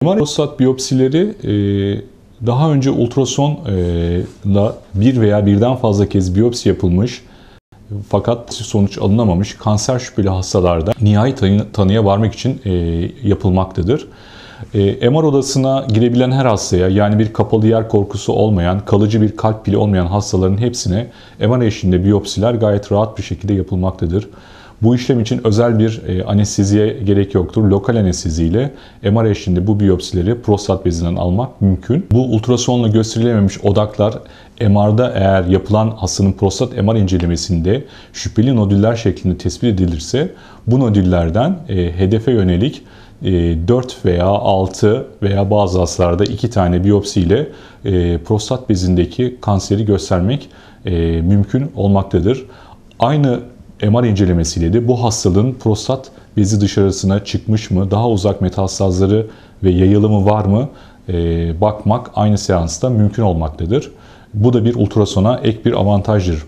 Prostat biyopsileri e, daha önce ultrasonla e, bir veya birden fazla kez biyopsi yapılmış fakat sonuç alınamamış kanser şüpheli hastalarda nihai tanıya varmak için e, yapılmaktadır. MR odasına girebilen her hastaya yani bir kapalı yer korkusu olmayan, kalıcı bir kalp pili olmayan hastaların hepsine MR eşliğinde biyopsiler gayet rahat bir şekilde yapılmaktadır. Bu işlem için özel bir e, anesteziye gerek yoktur. Lokal anesteziyle MR eşliğinde bu biyopsileri prostat bezinden almak mümkün. Bu ultrasonla gösterilememiş odaklar MR'da eğer yapılan hastanın prostat MR incelemesinde şüpheli nodüller şeklinde tespit edilirse bu nodüllerden e, hedefe yönelik 4 e, veya 6 veya bazı hastalarda 2 tane biyopsi ile e, prostat bezindeki kanseri göstermek mümkün olmaktadır. Aynı MR incelemesiyle de bu hastalığın prostat bezi dışarısına çıkmış mı, daha uzak metastazları ve yayılımı var mı e, bakmak aynı seansta mümkün olmaktadır. Bu da bir ultrasona ek bir avantajdır.